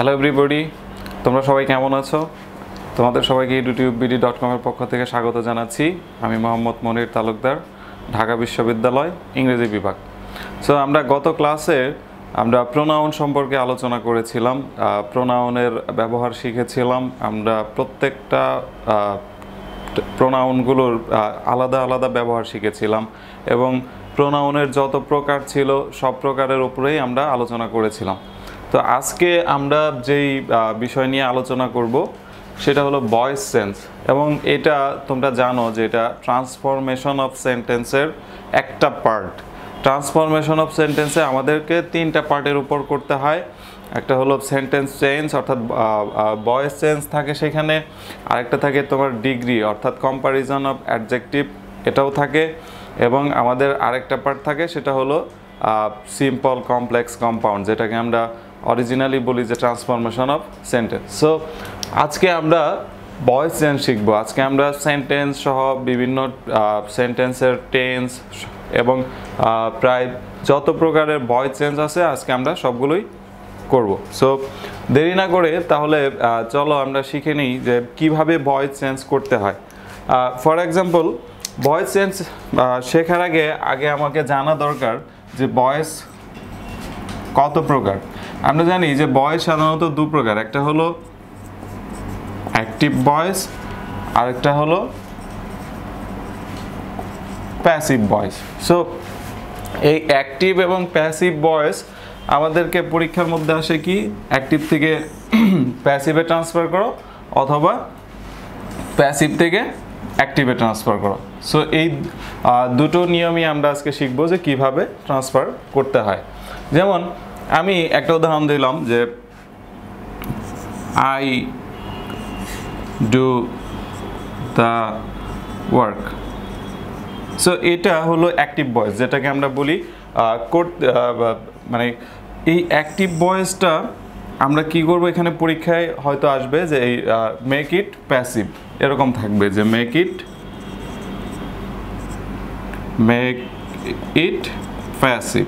hello everybody তোমরা সবাই কেমন আছো তোমাদের সবাইকে ইউটিউব বিডি ডট কমের পক্ষ থেকে স্বাগত জানাচ্ছি আমি মোহাম্মদ মনির তালুকদার ঢাকা বিশ্ববিদ্যালয় ইংরেজি বিভাগ সো আমরা গত ক্লাসে আমরা প্রোনাউন সম্পর্কে আলোচনা করেছিলাম প্রোনাউনের ব্যবহার শিখেছিলাম আমরা প্রত্যেকটা প্রোনাউনগুলোর আলাদা আলাদা ব্যবহার শিখেছিলাম এবং প্রোনাউনের যত প্রকার ছিল সব প্রকারের উপরেই আমরা আলোচনা করেছিলাম তো আজকে আমরা যেই বিষয় নিয়ে আলোচনা করব সেটা হলো ভয়েস সেন্স এবং এটা তোমরা জানো যে এটা ট্রান্সফরমেশন অফ সেন্টেন্সের একটা পার্ট ট্রান্সফরমেশন অফ সেন্টেন্সে আমাদেরকে তিনটা পার্টের উপর করতে হয় একটা হলো সেন্টেন্স চেঞ্জ অর্থাৎ ভয়েস চেঞ্জ থাকে সেখানে আরেকটা থাকে তোমার ডিগ্রি অর্থাৎ কম্প্যারিজন অফ অ্যাডজেক্টিভ এটাও থাকে এবং আমাদের আরেকটা পার্ট থাকে সেটা হলো সিম্পল কমপ্লেক্স কম্পাউন্ড যেটাকে আমরা অরিজিনালি বলি যে ট্রান্সফরমেশন অফ সেন্টেন্স সো আজকে আমরা ভয়েস চেঞ্জ শিখবো আজকে আমরা সেন্টেন্স সহ বিভিন্ন সেন্টেন্সের টেন্স এবং প্রায় যত প্রকারের ভয়েস চেঞ্জ আছে আজকে আমরা সবগুলোই করব সো দেরি না করে তাহলে চলো আমরা শিখে নিই যে কিভাবে ভয়েস চেঞ্জ করতে হয় ফর এক্সাম্পল ভয়েস চেঞ্জ শেখার আগে আগে আমাকে জানা দরকার যে ভয়েস কত প্রকার আমরা জানি যে বয়স সাধারণত দু প্রকার একটা হলো অ্যাক্টিভ বয়স আরেকটা হলো প্যাসিভ বয়স সো এই অ্যাক্টিভ এবং প্যাসিভ বয়স আমাদেরকে পরীক্ষার মধ্যে আসে কি অ্যাক্টিভ থেকে প্যাসিভে ট্রান্সফার করো অথবা প্যাসিভ থেকে অ্যাক্টিভে ট্রান্সফার করো সো এই দুটো নিয়মই আমরা আজকে শিখবো যে কিভাবে ট্রান্সফার করতে হয় যেমন আমি একটা উদাহরণ দিলাম যে I do the work so এটা হলো অ্যাক্টিভ বয়েস যেটাকে আমরা বলি কোর্ট মানে এই অ্যাক্টিভ বয়েসটা আমরা কি করব এখানে পরীক্ষায় হয়তো আসবে যে এই মেক ইট প্যাসিভ এরকম থাকবে যে make it make it passive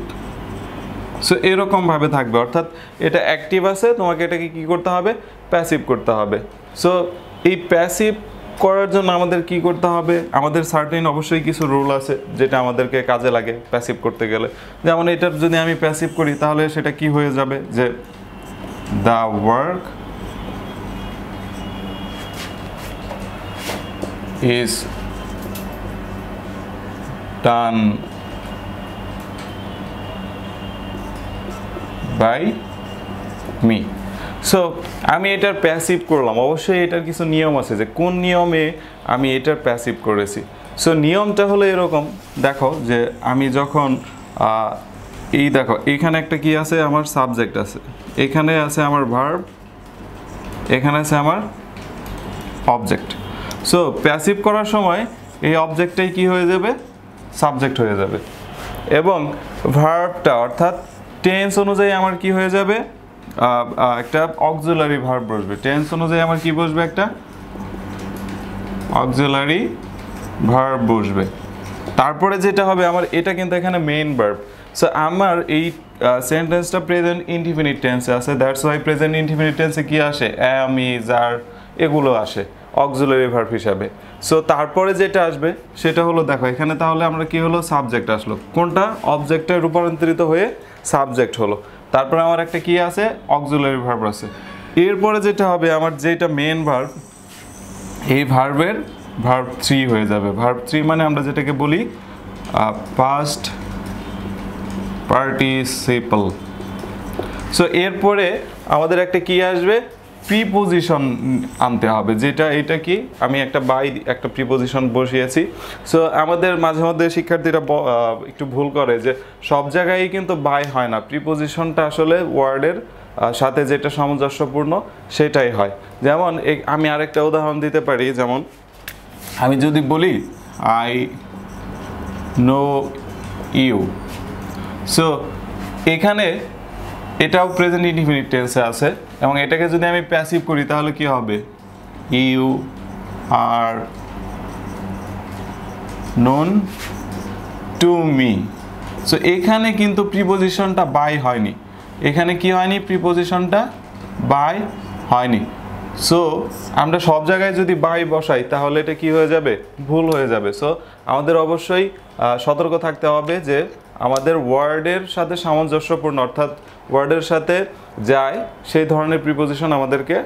so এরকমভাবে থাকবে অর্থাৎ এটা অ্যাক্টিভ আছে তোমাকে এটাকে কি করতে হবে প্যাসিভ করতে হবে সো এই প্যাসিভ করার জন্য আমাদের কি করতে হবে আমাদের সার্টেন অবশ্যই কিছু রুল আছে যেটা আমাদেরকে কাজে লাগে প্যাসিভ করতে গেলে যেমন এটার যদি আমি প্যাসিভ করি তাহলে সেটা কি হয়ে যাবে যে the work is done by me so আমি এটার প্যাসিভ করলাম অবশ্যই এটার কিছু নিয়ম আছে যে কোন নিয়মে আমি এটার প্যাসিভ করেছি সো নিয়মটা হলো এরকম দেখো যে আমি যখন এই দেখো এখানে একটা কি আছে আমার সাবজেক্ট আছে এখানে আছে আমার ভার্ব এখানে আছে আমার অবজেক্ট সো প্যাসিভ করার সময় এই অবজেক্টটাই কি হয়ে যাবে সাবজেক্ট হয়ে যাবে এবং ভার্বটা অর্থাৎ টেন্স অনুযায়ী আমার কি হয়ে যাবে একটা অক্সিলারি ভার্ব বসবে টেন্স অনুযায়ী আমার কি বসবে একটা অক্সিলারি ভার্ব বসবে তারপরে যেটা হবে আমার এটা কিন্তু এখানে মেইন ভার্ব সো আমার এই সেন্টেন্সটা প্রেজেন্ট ইনডিফিনিট টেন্সে আছে দ্যাটস ওয়াই প্রেজেন্ট ইনডিফিনিট টেন্সে কি আসে অ্যাম ইজ আর এগুলো আসে অক্সিলারি ভার্ব হিসাবে সো তারপরে যেটা আসবে সেটা হলো দেখো এখানে তাহলে আমরা কি হলো সাবজেক্ট আসলো কোনটা অবজেক্টে রূপান্তরিত হয়ে সাবজেক্ট হলো তারপরে আমার একটা কি আছে অক্সুলারি ভার্ব আছে এরপরে যেটা হবে আমার যেটা মেন ভার্ব এই ভার্বের ভার্ব থ্রি হয়ে যাবে ভার্ব থ্রি মানে আমরা যেটাকে বলি পাস্ট পার্টিসিপল সো এরপরে আমাদের একটা কি আসবে প্রিপোজিশন আনতে হবে যেটা এটা কি আমি একটা বাই একটা প্রিপোজিশন বসিয়েছি সো আমাদের মাঝে মধ্যে শিক্ষার্থীরা একটু ভুল করে যে সব জায়গায় কিন্তু বাই হয় না প্রিপোজিশনটা আসলে ওয়ার্ডের সাথে যেটা সামঞ্জস্যপূর্ণ সেটাই হয় যেমন আমি আরেকটা উদাহরণ দিতে পারি যেমন আমি যদি বলি আই নো ইউ সো এখানে এটাও প্রেজেন্ট ইনডিফিনিট টেন্সে আছে এবং এটাকে যদি আমি প্যাসিভ করি তাহলে কি হবে you are known to me so এখানে কিন্তু প্রিপোজিশনটা বাই হয়নি এখানে কি হয়নি প্রিপোজিশনটা বাই হয়নি সো আমরা সব জায়গায় যদি বাই বসাই তাহলে এটা কি হয়ে যাবে ভুল হয়ে যাবে সো আমাদের অবশ্যই সতর্ক থাকতে হবে যে আমাদের ওয়ার্ডের সাথে সামঞ্জস্যপূর্ণ অর্থাৎ ওয়ার্ডের সাথে যায় সেই ধরনের প্রিপোজিশন আমাদেরকে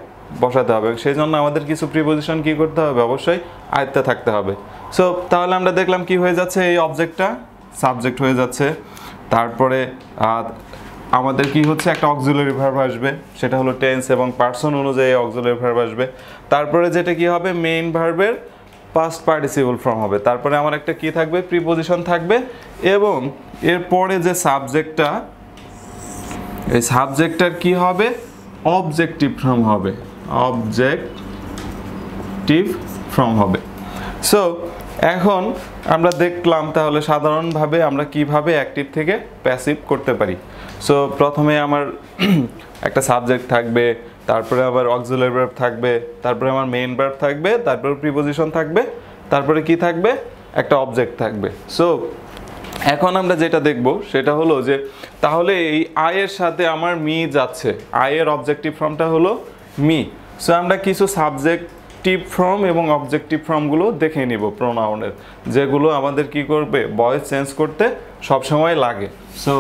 বসাতে হবে সেই জন্য আমাদের কিছু প্রিপোজিশন কি করতে হবে অবশ্যই আয়ত্তে থাকতে হবে সো তাহলে আমরা দেখলাম কি হয়ে যাচ্ছে এই অবজেক্টটা সাবজেক্ট হয়ে যাচ্ছে তারপরে আমাদের কি হচ্ছে একটা অক্সিলারি ভার্ব আসবে সেটা হলো টেন্স এবং পার্সন অনুযায়ী অক্সিলারি ভার্ব আসবে তারপরে যেটা কি হবে মেইন ভার্বের পাস্ট পার্টিসিপল ফর্ম হবে তারপরে আমার একটা কি থাকবে প্রিপোজিশন থাকবে এবং এরপরে যে সাবজেক্টটা এই সাবজেক্টটার কি হবে অবজেক্টিভ ফর্ম হবে অবজেক্টিভ ফর্ম হবে সো এখন আমরা দেখলাম তাহলে সাধারণভাবে আমরা কিভাবে অ্যাক্টিভ থেকে প্যাসিভ করতে পারি সো প্রথমে আমার একটা সাবজেক্ট থাকবে তারপরে আবার অক্সিলারি ভার্ব থাকবে তারপরে আমার মেইন ভার্ব থাকবে তারপরে প্রিপোজিশন থাকবে তারপরে কি থাকবে একটা অবজেক্ট থাকবে সো এখন আমরা যেটা দেখব সেটা হলো যে তাহলে এই আয়ের সাথে আমার মি যাচ্ছে আয়ের অবজেক্টিভ ফর্মটা হলো মি সো আমরা কিছু সাবজেক্টিভ ফর্ম এবং অবজেক্টিভ ফর্মগুলো দেখে নিব প্রোনাউনের যেগুলো আমাদের কি করবে বয়েস চেঞ্জ করতে সবসময় লাগে সো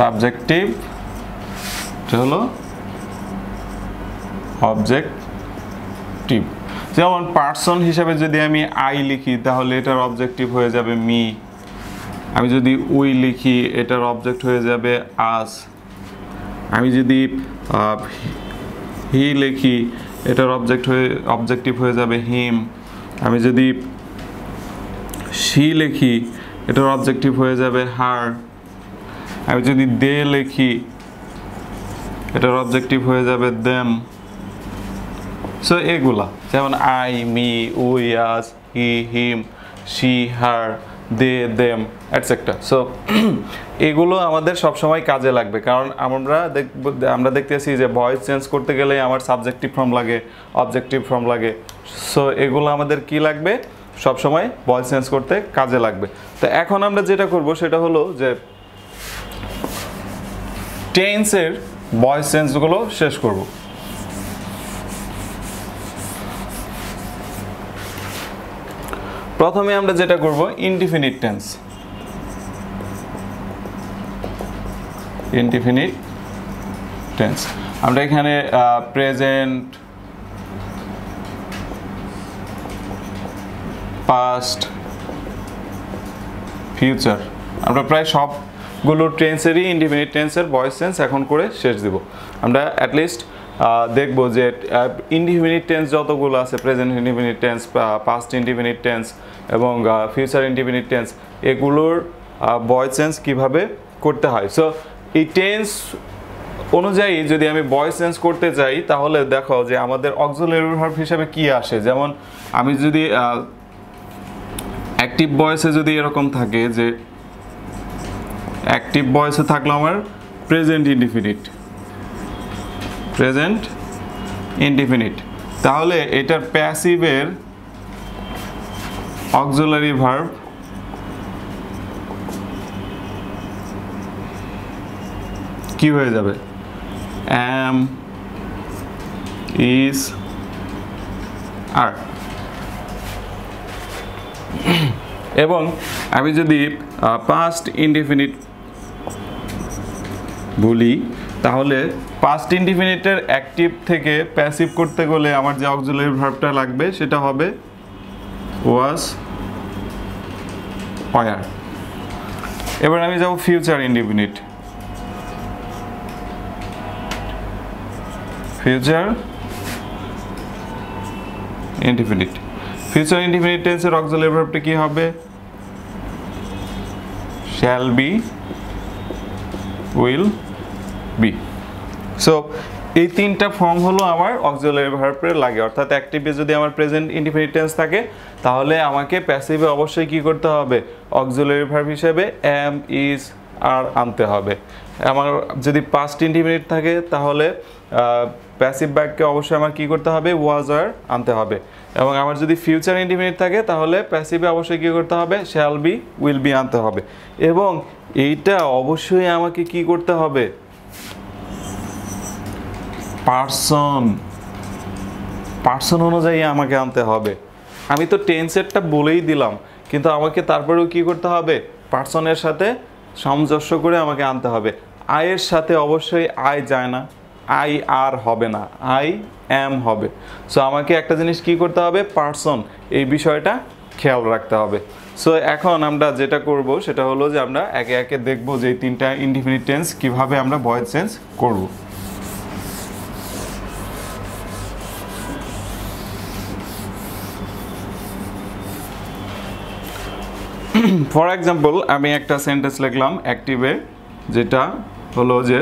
সাবজেক্টিভ এটা হলো অবজেক্টিভ যেমন পার্সন হিসাবে যদি আমি আই লিখি তাহলে এটার অবজেক্টিভ হয়ে যাবে মি আমি যদি উই লিখি এটার অবজেক্ট হয়ে যাবে আস আমি যদি হি লিখি এটার অবজেক্ট হয়ে অবজেক্টিভ হয়ে যাবে হিম আমি যদি সি লিখি এটার অবজেক্টিভ হয়ে যাবে হার আমি যদি দে লিখি এটার অবজেক্টিভ হয়ে যাবে দেম সো এগুলা যেমন I me we us he him she her they them etcetera so এগুলো আমাদের সবসময় কাজে লাগবে কারণ আমরা দেখব আমরা দেখতেছি যে ভয়েস চেঞ্জ করতে গেলে আমার সাবজেক্টিভ ফর্ম লাগে অবজেক্টিভ ফর্ম লাগে সো এগুলো আমাদের কি লাগবে সবসময় ভয়েস চেঞ্জ করতে কাজে লাগবে তো এখন আমরা যেটা করব সেটা হলো যে টেন্সের ভয়েস চেঞ্জগুলো শেষ করব প্রথমে আমরা যেটা করব ইনডিফিনিট টেন্স ইনডিফিনিট টেন্স আমরা এখানে প্রেজেন্ট পাস্ট ফিউচার আমরা প্রায় সব গুলো টেন্সেরই ইন্ডিপেন্ডেন্ট টেন্সের ভয়েস সেন্স এখন করে শেষ দিব আমরা অ্যাটলিস্ট দেখব যে ইন্ডিপেন্ডেন্ট টেন্স যতগুলো আছে present independent tense past independent tense এবং ফিউচার ইন্ডিপেন্ডেন্ট টেন্স এগুলোর ভয়েস সেন্স কীভাবে করতে হয় সো এই টেন্স অনুযায়ী যদি আমি ভয়েস চেঞ্জ করতে চাই তাহলে দেখো যে আমাদের অক্সোলেরি ভার্ব হিসাবে কি আসে যেমন আমি যদি অ্যাক্টিভ ভয়েসে যদি এরকম থাকে যে অ্যাক্টিভ বয়সে থাকলো আমার প্রেজেন্ট ইনডিফিনিট প্রেজেন্ট ইনডিফিনিট তাহলে এটার প্যাসিভের অক্সুলারি ভার্ব কি হয়ে যাবে অ্যাম ইস আর এবং আমি যদি পাস্ট ইনডিফিনিট ভুলি তাহলে পাস্ট ইনডিফিনিটের অ্যাক্টিভ থেকে প্যাসিভ করতে গেলে আমার যে অক্সিলারি ভার্বটা লাগবে সেটা হবে ওয়াজ অয়ার এবার আমি যাব future indefinite future indefinite future indefinite টেন্সের অক্সিলারি ভার্বটা কি হবে shall be will be so এই তিনটা ফর্ম হলো আমার অক্সিলারি ভার্বের লাগে অর্থাৎ অ্যাক্টিভে যদি আমার প্রেজেন্ট ইনডিফিনিট টেন্স থাকে তাহলে আমাকে প্যাসিভে অবশ্যই কি করতে হবে অক্সিলারি ভার্ব হিসেবে এম ইজ আর আনতে হবে আমার যদি পাস্ট ইনডিফিনিট থাকে তাহলে প্যাসিভ ব্যাগকে অবশ্যই আমার কি করতে হবে ওয়াজ আর আনতে হবে এবং আমার যদি ফিউচার ইনডিফিনিট থাকে তাহলে প্যাসিভে অবশ্যই কী করতে হবে শ্যাল বি উইল বি আনতে হবে এবং এইটা অবশ্যই আমাকে কি করতে হবে পার্সন পার্সন অনুযায়ী আমাকে আনতে হবে আমি তো সেটটা বলেই দিলাম কিন্তু আমাকে তারপরেও কি করতে হবে পার্সনের সাথে সামঞ্জস্য করে আমাকে আনতে হবে আয়ের সাথে অবশ্যই আয় যায় না আই আর হবে না আই অ্যাম হবে সো আমাকে একটা জিনিস কি করতে হবে পার্সন এই বিষয়টা খেয়াল রাখতে হবে সো এখন আমরা যেটা করব সেটা হলো যে আমরা একে একে দেখব যে এই তিনটা ইন্ডিফিনিট টেন্স কীভাবে আমরা ভয়েস চেঞ্জ করবো ফর এক্সাম্পল আমি একটা সেন্টেন্স লিখলাম অ্যাক্টিভে যেটা হলো যে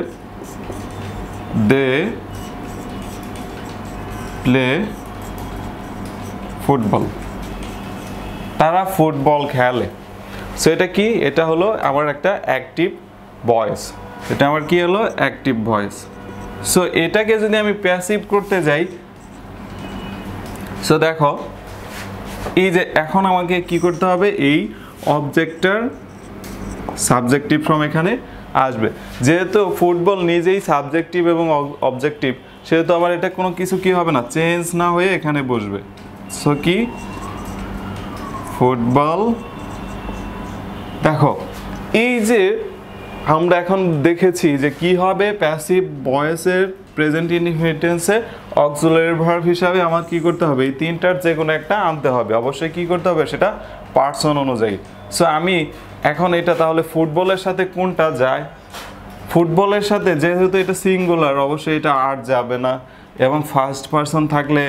দে প্লে ফুটবল তারা ফুটবল খেলে সো এটা কি এটা হলো আমার একটা অ্যাক্টিভ ভয়েস এটা আমার কি হলো অ্যাক্টিভ ভয়েস সো এটাকে যদি আমি প্যাসিভ করতে যাই সো দেখো এই যে এখন আমাকে কি করতে হবে এই অবজেক্টার সাবজেক্টিভ ফর্ম এখানে আসবে যেহেতু ফুটবল নিজেই সাবজেক্টিভ এবং অবজেক্টিভ সেহেতু আবার এটা কোনো কিছু কি হবে না চেঞ্জ না হয়ে এখানে বসবে সো কি ফুটবল দেখো এই যে আমরা এখন দেখেছি যে কি হবে প্যাসিভ বয়সের প্রেজেন্ট ইনহেরিটেন্সে অক্সুলারি ভার্ব হিসাবে আমার কি করতে হবে এই তিনটার যে কোনো একটা আনতে হবে অবশ্যই কি করতে হবে সেটা পার্সন অনুযায়ী সো আমি এখন এটা তাহলে ফুটবলের সাথে কোনটা যায় ফুটবলের সাথে যেহেতু এটা সিঙ্গুলার অবশ্যই এটা আর যাবে না এবং ফার্স্ট পার্সন থাকলে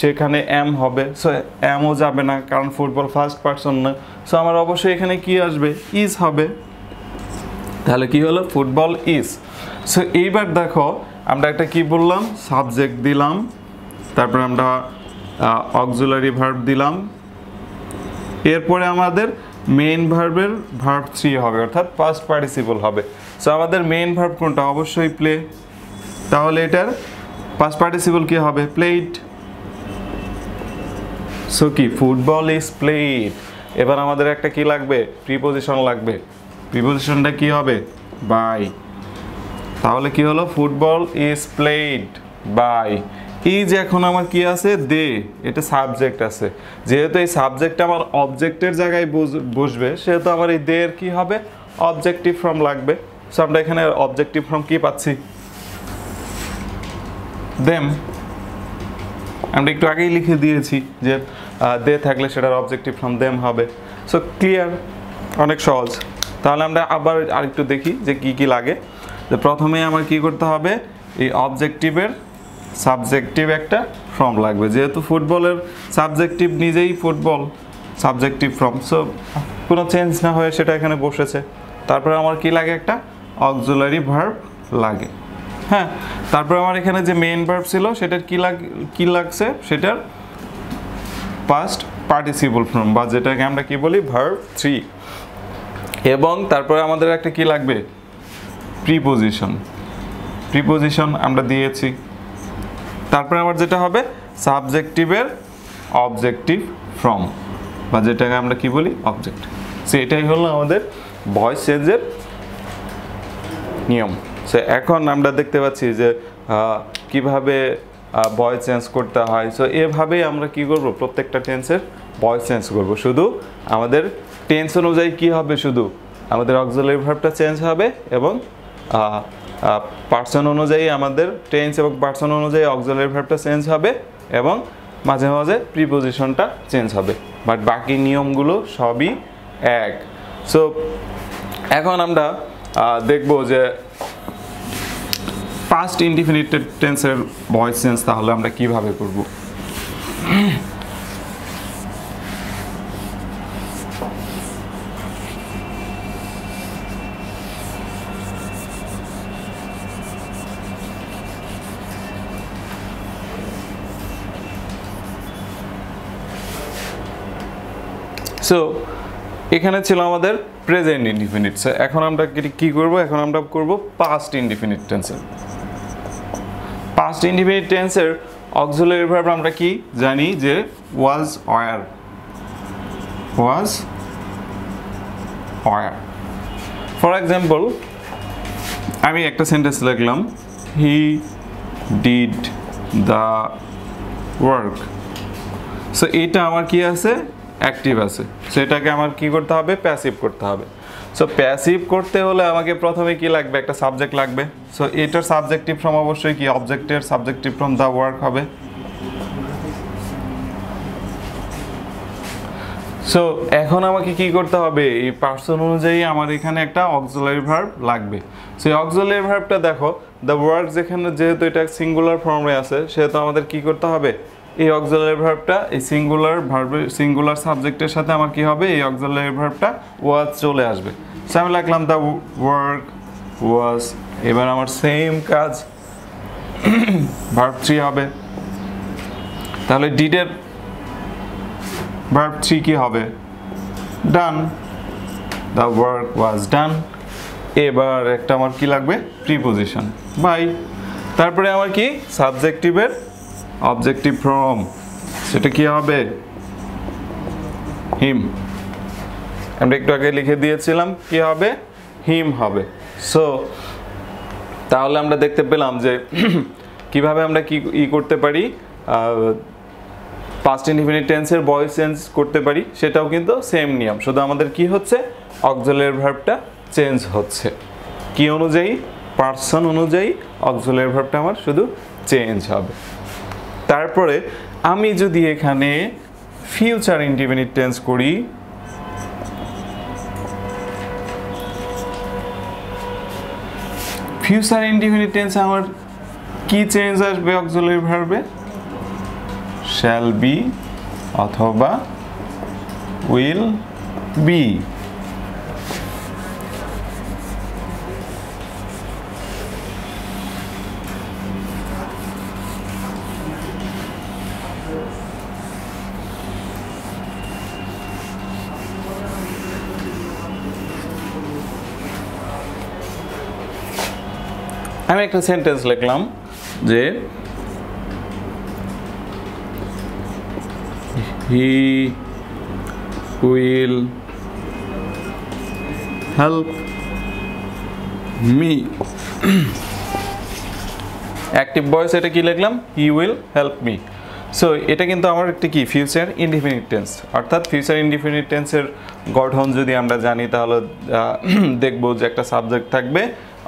সেখানে এম হবে সো এমও যাবে না কারণ ফুটবল ফার্স্ট পার্সন না সো আমার অবশ্যই এখানে কি আসবে ইজ হবে তাহলে কি হলো ফুটবল ইজ সো এইবার দেখো আমরা একটা কি বললাম সাবজেক্ট দিলাম তারপর আমরা অক্সুলারি ভার্ব দিলাম এরপরে আমাদের মেইন ভার্বের ভার্ব থ্রি হবে অর্থাৎ ফার্স্ট পার্টিসিপল হবে সো আমাদের মেইন ভার্ব কোনটা অবশ্যই প্লে তাহলে এটার ফার্স্ট পার্টিসিপল কি হবে প্লেইট সো কি ফুটবল ইজ প্লেড এবার আমাদের একটা কি লাগবে প্রিপোজিশন লাগবে প্রিপোজিশনটা কি হবে বাই তাহলে কি হলো football is played by is এখন আমার কি আছে দে এটা সাবজেক্ট আছে যেহেতু এই সাবজেক্ট আমার অবজেক্টের জায়গায় বসবে সেহেতু আমার এই দের কি হবে অবজেক্টিভ ফর্ম লাগবে সো আমরা এখানে অবজেক্টিভ ফর্ম কি পাচ্ছি দেম আমরা একটু আগেই লিখে দিয়েছি যে দে থাকলে সেটার অবজেক্টিভ ফর্ম দেম হবে সো ক্লিয়ার অনেক সহজ তাহলে আমরা আবার আরেকটু দেখি যে কি কি লাগে তো প্রথমে আমার কি করতে হবে এই অবজেক্টিভের সাবজেক্টিভ একটা ফর্ম লাগবে যেহেতু ফুটবলের সাবজেক্টিভ নিজেই ফুটবল সাবজেক্টিভ ফর্ম সো কোনো চেঞ্জ না হয়ে সেটা এখানে বসেছে তারপরে আমার কি লাগে একটা অক্সুলারি ভার্ব লাগে হ্যাঁ তারপরে আমার এখানে যে মেইন ভার্ব ছিল সেটার কি লাগ কি লাগছে সেটার পাস্ট পার্টিসিপল ফর্ম বা যেটাকে আমরা কি বলি ভার্ব থ্রি এবং তারপরে আমাদের একটা কি লাগবে প্রিপোজিশন প্রিপোজিশন আমরা দিয়েছি তারপরে আবার যেটা হবে সাবজেক্টিভের অবজেক্টিভ ফ্রম বা যেটাকে আমরা কি বলি অবজেক্ট সে এটাই হলো আমাদের ভয়েস চেঞ্জের নিয়ম সে এখন আমরা দেখতে পাচ্ছি যে কিভাবে ভয়েস চেঞ্জ করতে হয় সো এভাবেই আমরা কি করব প্রত্যেকটা টেন্সের ভয়েস চেঞ্জ করব শুধু আমাদের টেনশন অনুযায়ী কি হবে শুধু আমাদের অক্সিলারি ভাবটা চেঞ্জ হবে এবং পার্সন অনুযায়ী আমাদের টেন্স এবং পার্সন অনুযায়ী অক্সলের ভ্যাবটা চেঞ্জ হবে এবং মাঝে মাঝে প্রিপোজিশনটা চেঞ্জ হবে বাট বাকি নিয়মগুলো সবই এক সো এখন আমরা দেখব যে পাস্ট ইনডিফিনিটেড টেন্সের ভয়েস চেঞ্জ তাহলে আমরা কিভাবে করব এখানে ছিল আমাদের প্রেজেন্ট ইনডিফিনিট এখন আমরা কি করব এখন আমরা করব পাস্ট ইনডিফিনিট টেন্সের পাস্ট ইনডিফিনিট টেন্সের অক্সুলারি ভার্ব আমরা কি জানি যে was were was were for example আমি একটা সেন্টেন্স লিখলাম he did the work so এটা আমার কি আছে অ্যাক্টিভ আছে সেটাকে আমার কি করতে হবে প্যাসিভ করতে হবে সো প্যাসিভ করতে হলে আমাকে প্রথমে কি লাগবে একটা সাবজেক্ট লাগবে সো এটার সাবজেক্টিভ ফর্ম অবশ্যই কি অবজেক্টের সাবজেক্টিভ ফর্ম দ্য ওয়ার্ক হবে সো এখন আমাকে কি করতে হবে এই পার্সন অনুযায়ী আমার এখানে একটা অক্সোলারি ভার্ব লাগবে সো এই অক্সোলারি ভার্বটা দেখো দ্য ওয়ার্ক যেখানে যেহেতু এটা সিঙ্গুলার ফর্মে আছে সেহেতু আমাদের কি করতে হবে এই অক্সিলারি ভার্বটা এই সিঙ্গুলার ভার্বে সিঙ্গুলার সাবজেক্টের সাথে আমার কি হবে এই অক্সিলারি ভার্বটা ওয়াজ চলে আসবে সো আমি লিখলাম দ্য ওয়ার্ক ওয়াজ এবার আমার সেম কাজ ভার্ব থ্রি হবে তাহলে ডিডের ভার্ব থ্রি কি হবে ডান দ্য ওয়ার্ক ওয়াজ ডান এবার একটা আমার কি লাগবে প্রিপোজিশন বাই তারপরে আমার কি সাবজেক্টিভের অবজেক্টিভ ফ্রম সেটা কি হবে হিম আমরা একটু আগে লিখে দিয়েছিলাম কি হবে হিম হবে সো তাহলে আমরা দেখতে পেলাম যে কিভাবে আমরা কি ই করতে পারি পাস্ট ইনডিফিনিট টেন্সের বয়েস চেঞ্জ করতে পারি সেটাও কিন্তু সেম নিয়ম শুধু আমাদের কি হচ্ছে অক্সলের ভার্বটা চেঞ্জ হচ্ছে কি অনুযায়ী পার্সন অনুযায়ী অক্সলের ভার্বটা আমার শুধু চেঞ্জ হবে তারপরে আমি যদি এখানে ফিউচার ইন্ডিপেন্ডেন্ট টেন্স করি ফিউচার ইন্ডিপেন্ডেন্ট টেন্স আমার কি চেঞ্জ আসবে অক্সিলারি ভার্বে শ্যাল বি অথবা উইল বি আমি একটা সেন্টেন্স লিখলাম যে he will help me active voice এটা কি লিখলাম he will help me so এটা কিন্তু আমার একটি কি ফিউচার ইনডিফিনিট টেন্স অর্থাৎ ফিউচার ইনডিফিনিট টেন্সের গঠন যদি আমরা জানি তাহলে দেখব যে একটা সাবজেক্ট থাকবে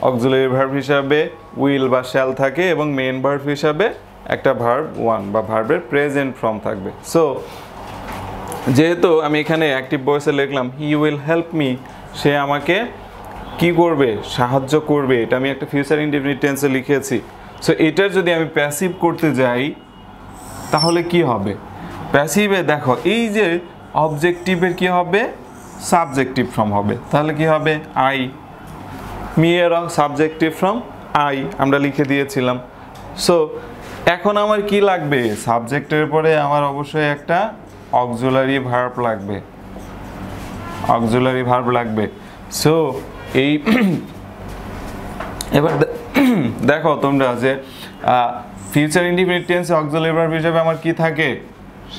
অক্সিলারি ভার্ব হিসাবে উইল বা শ্যাল থাকে এবং মেন ভার্ব হিসাবে একটা ভার্ব ওয়ান বা ভার্বের প্রেজেন্ট ফর্ম থাকবে সো যেহেতু আমি এখানে অ্যাক্টিভ বয়েসে লিখলাম হি উইল হেল্প মি সে আমাকে কি করবে সাহায্য করবে এটা আমি একটা ফিউচার ইন্ডিপেন্ডেন্ট টেন্সে লিখেছি সো এটার যদি আমি প্যাসিভ করতে যাই তাহলে কি হবে প্যাসিভে দেখো এই যে অবজেক্টিভের কি হবে সাবজেক্টিভ ফর্ম হবে তাহলে কি হবে আই মিয়েরা সাবজেক্টিভ ফ্রম আই আমরা লিখে দিয়েছিলাম সো এখন আমার কি লাগবে সাবজেক্টের পরে আমার অবশ্যই একটা অক্সুলারি ভার্ব লাগবে অক্সুলারি ভার্ব লাগবে সো এই এবার দেখো তোমরা যে ফিউচার ইন্ডিপেন্ডেন্স অক্সুলারি ভার্ব হিসেবে আমার কি থাকে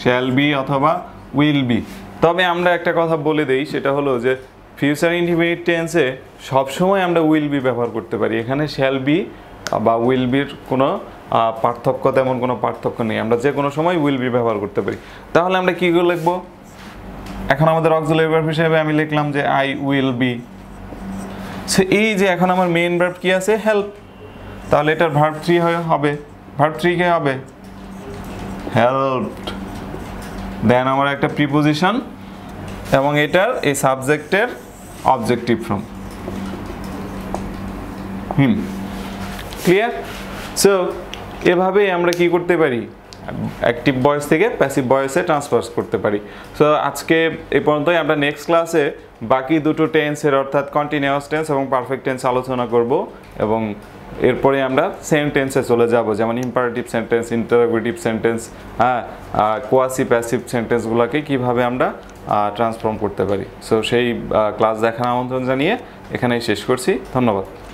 শ্যাল বি অথবা উইল বি তবে আমরা একটা কথা বলে দেই সেটা হলো যে ফিউচার ইন্ডিপেন্ডেন্ট টেন্সে সবসময় আমরা উইল বি ব্যবহার করতে পারি এখানে শ্যাল বি বা উইল বির কোনো পার্থক্য তেমন কোনো পার্থক্য নেই আমরা যে কোনো সময় উইল বি ব্যবহার করতে পারি তাহলে আমরা কী করে লিখবো এখন আমাদের অক্সিলারি ভার্ব হিসেবে আমি লিখলাম যে আই উইল বি সে এই যে এখন আমার মেইন ভার্ব কী আছে হেল্প তাহলে এটার ভার্ব থ্রি হবে ভার্ব থ্রি কে হবে হেল্প দেন আমার একটা প্রিপোজিশন এবং এটার এই সাবজেক্টের objective from হুম ক্লিয়ার সো এভাবে আমরা কি করতে পারি অ্যাক্টিভ বয়স থেকে প্যাসিভ বয়সে ট্রান্সফার করতে পারি সো আজকে এ পর্যন্তই আমরা নেক্সট ক্লাসে বাকি দুটো টেন্সের অর্থাৎ কন্টিনিউয়াস টেন্স এবং পারফেক্ট টেন্স আলোচনা করব এবং এরপরে আমরা সেম টেন্সে চলে যাব যেমন ইম্পারেটিভ সেন্টেন্স ইন্টারোগেটিভ সেন্টেন্স হ্যাঁ কোয়াসি প্যাসিভ সেন্টেন্সগুলোকে কিভাবে আমরা ট্রান্সফর্ম করতে পারি সো সেই ক্লাস দেখার আমন্ত্রণ জানিয়ে এখানেই শেষ করছি ধন্যবাদ